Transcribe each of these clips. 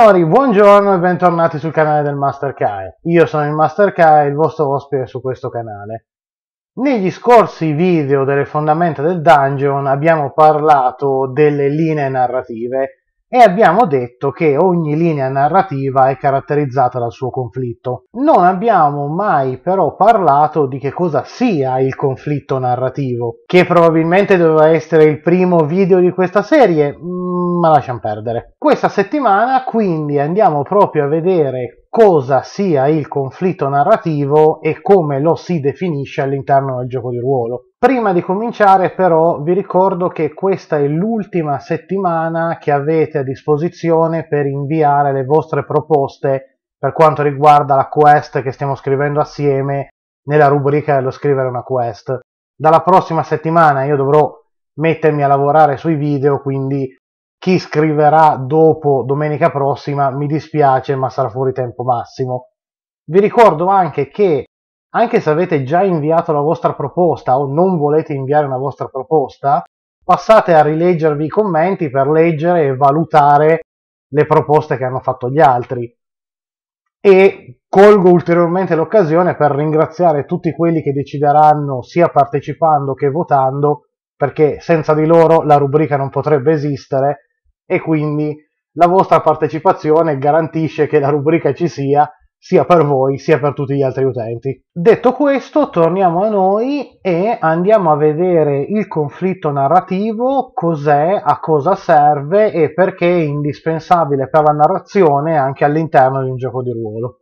Signori, buongiorno e bentornati sul canale del Master Kai. Io sono il Master Kai, il vostro ospite su questo canale. Negli scorsi video delle fondamenta del dungeon abbiamo parlato delle linee narrative e abbiamo detto che ogni linea narrativa è caratterizzata dal suo conflitto. Non abbiamo mai però parlato di che cosa sia il conflitto narrativo, che probabilmente doveva essere il primo video di questa serie, mm, ma lasciamo perdere. Questa settimana quindi andiamo proprio a vedere cosa sia il conflitto narrativo e come lo si definisce all'interno del gioco di ruolo. Prima di cominciare però vi ricordo che questa è l'ultima settimana che avete a disposizione per inviare le vostre proposte per quanto riguarda la quest che stiamo scrivendo assieme nella rubrica dello scrivere una quest. Dalla prossima settimana io dovrò mettermi a lavorare sui video, quindi chi scriverà dopo domenica prossima mi dispiace ma sarà fuori tempo massimo. Vi ricordo anche che anche se avete già inviato la vostra proposta o non volete inviare una vostra proposta, passate a rileggervi i commenti per leggere e valutare le proposte che hanno fatto gli altri. E colgo ulteriormente l'occasione per ringraziare tutti quelli che decideranno sia partecipando che votando, perché senza di loro la rubrica non potrebbe esistere e quindi la vostra partecipazione garantisce che la rubrica ci sia sia per voi sia per tutti gli altri utenti. Detto questo, torniamo a noi e andiamo a vedere il conflitto narrativo, cos'è, a cosa serve e perché è indispensabile per la narrazione anche all'interno di un gioco di ruolo.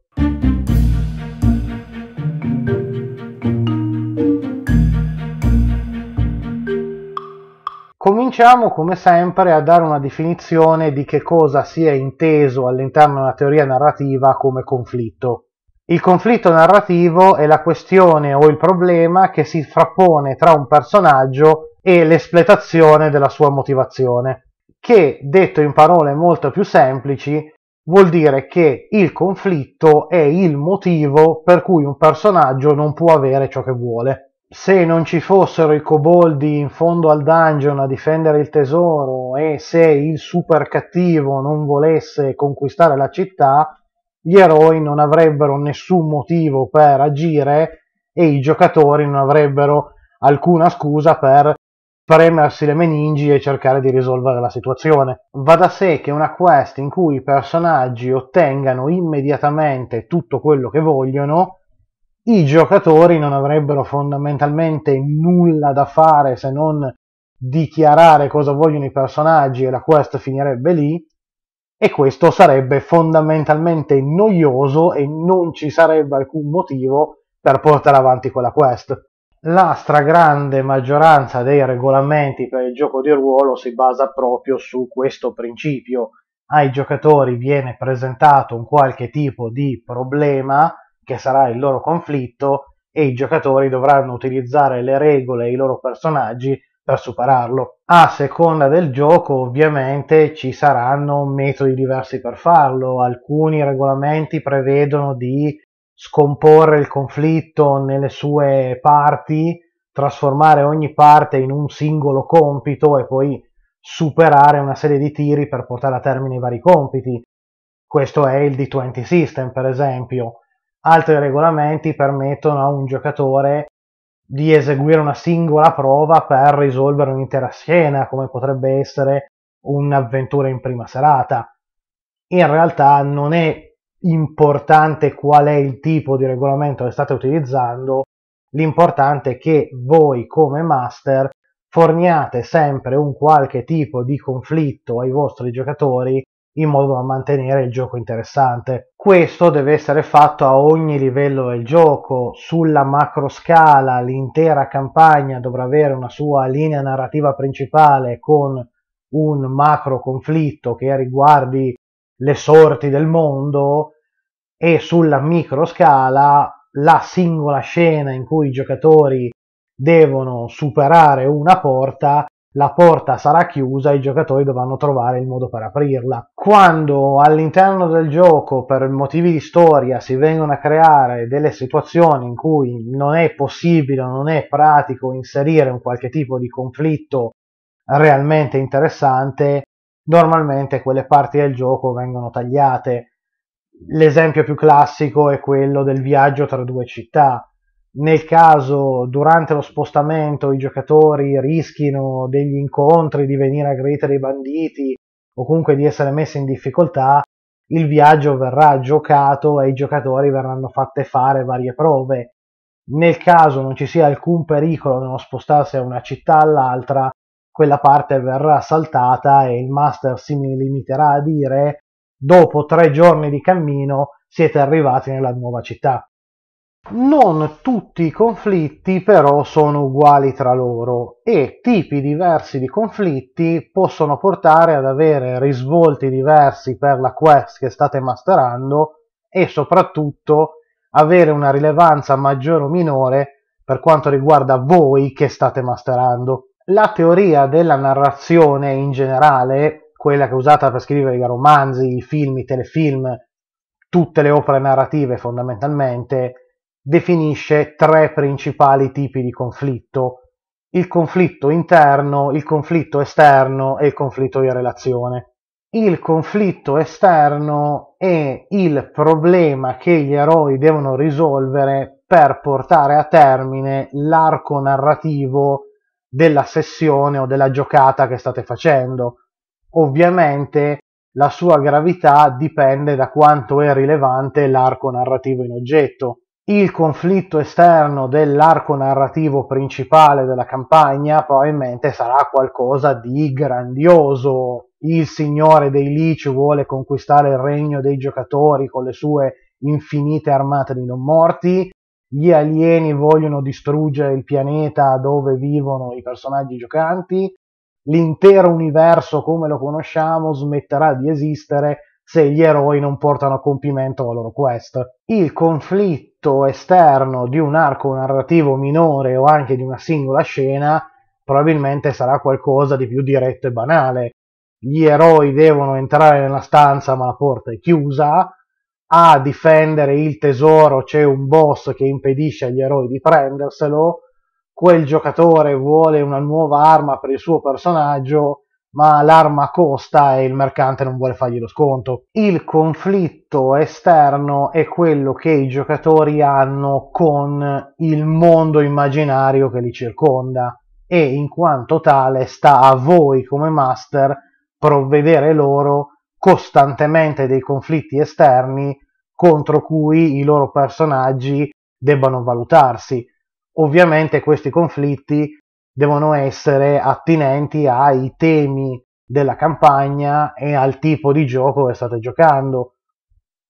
Cominciamo come sempre a dare una definizione di che cosa si è inteso all'interno della teoria narrativa come conflitto. Il conflitto narrativo è la questione o il problema che si frappone tra un personaggio e l'espletazione della sua motivazione, che detto in parole molto più semplici vuol dire che il conflitto è il motivo per cui un personaggio non può avere ciò che vuole se non ci fossero i coboldi in fondo al dungeon a difendere il tesoro e se il super cattivo non volesse conquistare la città, gli eroi non avrebbero nessun motivo per agire e i giocatori non avrebbero alcuna scusa per premersi le meningi e cercare di risolvere la situazione. Va da sé che una quest in cui i personaggi ottengano immediatamente tutto quello che vogliono i giocatori non avrebbero fondamentalmente nulla da fare se non dichiarare cosa vogliono i personaggi e la quest finirebbe lì e questo sarebbe fondamentalmente noioso e non ci sarebbe alcun motivo per portare avanti quella quest. La stragrande maggioranza dei regolamenti per il gioco di ruolo si basa proprio su questo principio. Ai giocatori viene presentato un qualche tipo di problema che sarà il loro conflitto e i giocatori dovranno utilizzare le regole e i loro personaggi per superarlo. A seconda del gioco ovviamente ci saranno metodi diversi per farlo, alcuni regolamenti prevedono di scomporre il conflitto nelle sue parti, trasformare ogni parte in un singolo compito e poi superare una serie di tiri per portare a termine i vari compiti. Questo è il D20 System, per esempio altri regolamenti permettono a un giocatore di eseguire una singola prova per risolvere un'intera scena, come potrebbe essere un'avventura in prima serata. In realtà non è importante qual è il tipo di regolamento che state utilizzando, l'importante è che voi come master forniate sempre un qualche tipo di conflitto ai vostri giocatori in modo da mantenere il gioco interessante. Questo deve essere fatto a ogni livello del gioco, sulla macro scala l'intera campagna dovrà avere una sua linea narrativa principale con un macro conflitto che riguardi le sorti del mondo e sulla micro scala la singola scena in cui i giocatori devono superare una porta la porta sarà chiusa, e i giocatori dovranno trovare il modo per aprirla. Quando all'interno del gioco, per motivi di storia, si vengono a creare delle situazioni in cui non è possibile, non è pratico inserire un qualche tipo di conflitto realmente interessante, normalmente quelle parti del gioco vengono tagliate. L'esempio più classico è quello del viaggio tra due città nel caso durante lo spostamento i giocatori rischino degli incontri, di venire a aggrediti dai banditi o comunque di essere messi in difficoltà, il viaggio verrà giocato e i giocatori verranno fatte fare varie prove. Nel caso non ci sia alcun pericolo nello spostarsi da una città all'altra, quella parte verrà saltata e il master si limiterà a dire dopo tre giorni di cammino siete arrivati nella nuova città non tutti i conflitti però sono uguali tra loro e tipi diversi di conflitti possono portare ad avere risvolti diversi per la quest che state masterando e soprattutto avere una rilevanza maggiore o minore per quanto riguarda voi che state masterando. La teoria della narrazione in generale, quella che è usata per scrivere i romanzi, i film, i telefilm, tutte le opere narrative fondamentalmente, definisce tre principali tipi di conflitto, il conflitto interno, il conflitto esterno e il conflitto di relazione. Il conflitto esterno è il problema che gli eroi devono risolvere per portare a termine l'arco narrativo della sessione o della giocata che state facendo. Ovviamente la sua gravità dipende da quanto è rilevante l'arco narrativo in oggetto il conflitto esterno dell'arco narrativo principale della campagna probabilmente sarà qualcosa di grandioso. Il signore dei lici vuole conquistare il regno dei giocatori con le sue infinite armate di non morti, gli alieni vogliono distruggere il pianeta dove vivono i personaggi giocanti, l'intero universo come lo conosciamo smetterà di esistere se gli eroi non portano a compimento la loro quest. Il conflitto fitto esterno di un arco narrativo minore o anche di una singola scena, probabilmente sarà qualcosa di più diretto e banale. Gli eroi devono entrare nella stanza ma la porta è chiusa, a difendere il tesoro c'è un boss che impedisce agli eroi di prenderselo, quel giocatore vuole una nuova arma per il suo personaggio ma l'arma costa e il mercante non vuole fargli lo sconto. Il conflitto esterno è quello che i giocatori hanno con il mondo immaginario che li circonda e in quanto tale sta a voi come master provvedere loro costantemente dei conflitti esterni contro cui i loro personaggi debbano valutarsi. Ovviamente questi conflitti devono essere attinenti ai temi della campagna e al tipo di gioco che state giocando.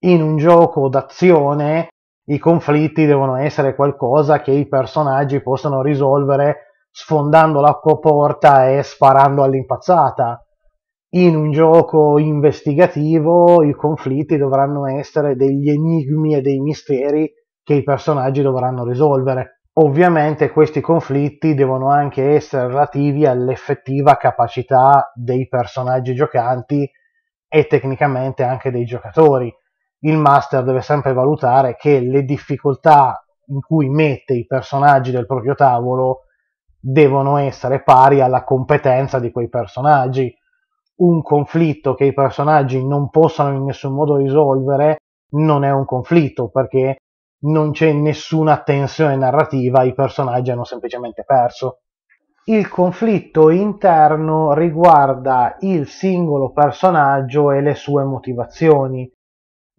In un gioco d'azione i conflitti devono essere qualcosa che i personaggi possono risolvere sfondando l'acquaporta e sparando all'impazzata. In un gioco investigativo i conflitti dovranno essere degli enigmi e dei misteri che i personaggi dovranno risolvere. Ovviamente questi conflitti devono anche essere relativi all'effettiva capacità dei personaggi giocanti e tecnicamente anche dei giocatori. Il master deve sempre valutare che le difficoltà in cui mette i personaggi del proprio tavolo devono essere pari alla competenza di quei personaggi. Un conflitto che i personaggi non possano in nessun modo risolvere non è un conflitto perché non c'è nessuna tensione narrativa, i personaggi hanno semplicemente perso. Il conflitto interno riguarda il singolo personaggio e le sue motivazioni.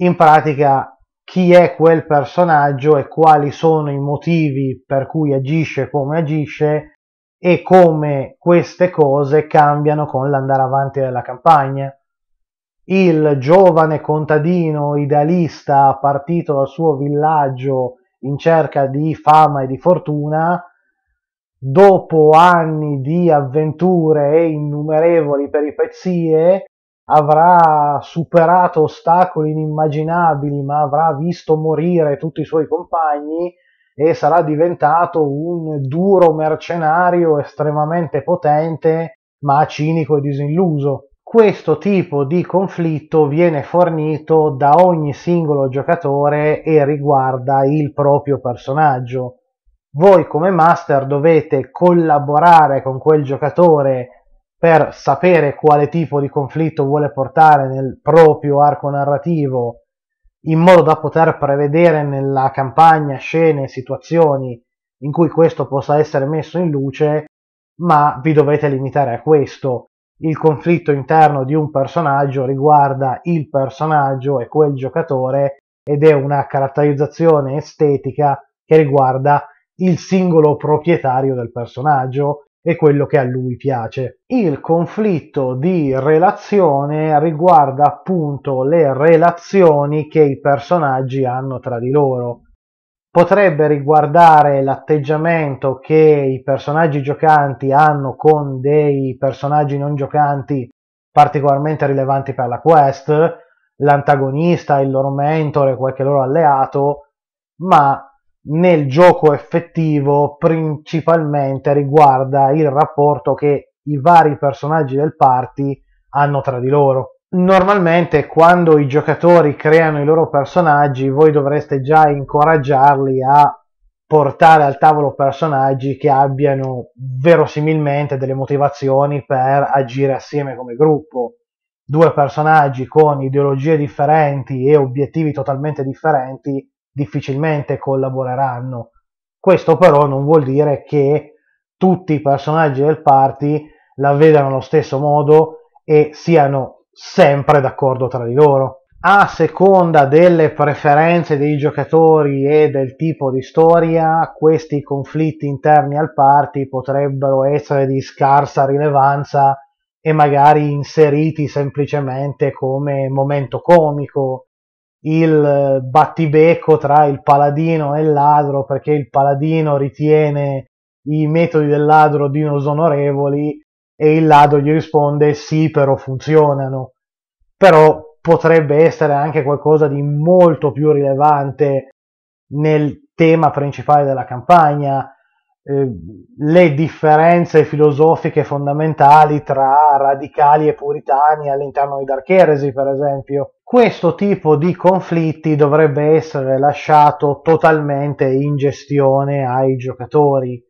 In pratica, chi è quel personaggio e quali sono i motivi per cui agisce come agisce e come queste cose cambiano con l'andare avanti della campagna il giovane contadino idealista partito dal suo villaggio in cerca di fama e di fortuna, dopo anni di avventure e innumerevoli peripezie, avrà superato ostacoli inimmaginabili, ma avrà visto morire tutti i suoi compagni e sarà diventato un duro mercenario estremamente potente, ma cinico e disilluso questo tipo di conflitto viene fornito da ogni singolo giocatore e riguarda il proprio personaggio. Voi come master dovete collaborare con quel giocatore per sapere quale tipo di conflitto vuole portare nel proprio arco narrativo, in modo da poter prevedere nella campagna scene e situazioni in cui questo possa essere messo in luce, ma vi dovete limitare a questo il conflitto interno di un personaggio riguarda il personaggio e quel giocatore ed è una caratterizzazione estetica che riguarda il singolo proprietario del personaggio e quello che a lui piace. Il conflitto di relazione riguarda appunto le relazioni che i personaggi hanno tra di loro potrebbe riguardare l'atteggiamento che i personaggi giocanti hanno con dei personaggi non giocanti particolarmente rilevanti per la quest, l'antagonista, il loro mentore, qualche loro alleato, ma nel gioco effettivo principalmente riguarda il rapporto che i vari personaggi del party hanno tra di loro normalmente quando i giocatori creano i loro personaggi voi dovreste già incoraggiarli a portare al tavolo personaggi che abbiano verosimilmente delle motivazioni per agire assieme come gruppo. Due personaggi con ideologie differenti e obiettivi totalmente differenti difficilmente collaboreranno. Questo però non vuol dire che tutti i personaggi del party la vedano allo stesso modo e siano sempre d'accordo tra di loro. A seconda delle preferenze dei giocatori e del tipo di storia, questi conflitti interni al party potrebbero essere di scarsa rilevanza e magari inseriti semplicemente come momento comico, il battibecco tra il paladino e il ladro perché il paladino ritiene i metodi del ladro disonorevoli e il ladro gli risponde sì, però funzionano. Però potrebbe essere anche qualcosa di molto più rilevante nel tema principale della campagna, ehm, le differenze filosofiche fondamentali tra radicali e puritani all'interno di Dark Heresy, per esempio. Questo tipo di conflitti dovrebbe essere lasciato totalmente in gestione ai giocatori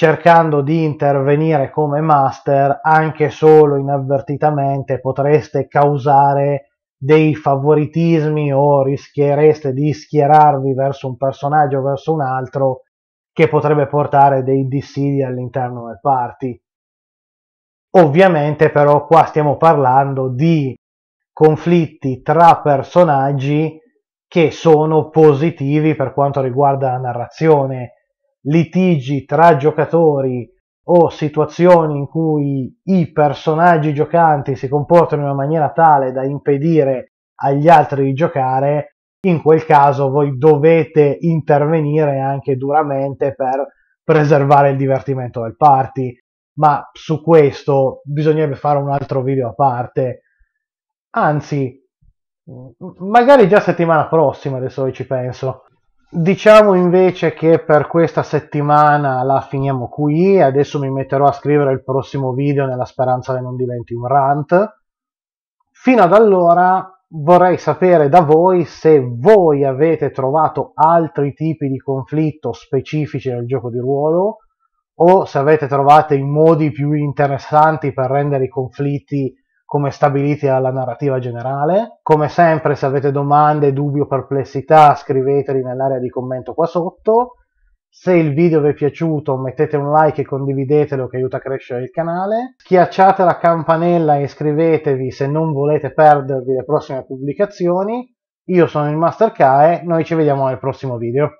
cercando di intervenire come master anche solo inavvertitamente potreste causare dei favoritismi o rischiereste di schierarvi verso un personaggio o verso un altro che potrebbe portare dei dissidi all'interno del party. Ovviamente però qua stiamo parlando di conflitti tra personaggi che sono positivi per quanto riguarda la narrazione, litigi tra giocatori o situazioni in cui i personaggi giocanti si comportano in una maniera tale da impedire agli altri di giocare, in quel caso voi dovete intervenire anche duramente per preservare il divertimento del party. Ma su questo bisognerebbe fare un altro video a parte. Anzi, magari già settimana prossima, adesso ci penso Diciamo invece che per questa settimana la finiamo qui, adesso mi metterò a scrivere il prossimo video nella speranza che non diventi un rant. Fino ad allora vorrei sapere da voi se voi avete trovato altri tipi di conflitto specifici nel gioco di ruolo o se avete trovato i modi più interessanti per rendere i conflitti come stabiliti alla narrativa generale. Come sempre, se avete domande, dubbi o perplessità, scriveteli nell'area di commento qua sotto. Se il video vi è piaciuto mettete un like e condividetelo che aiuta a crescere il canale. Schiacciate la campanella e iscrivetevi se non volete perdervi le prossime pubblicazioni. Io sono il Master Kae, noi ci vediamo nel prossimo video.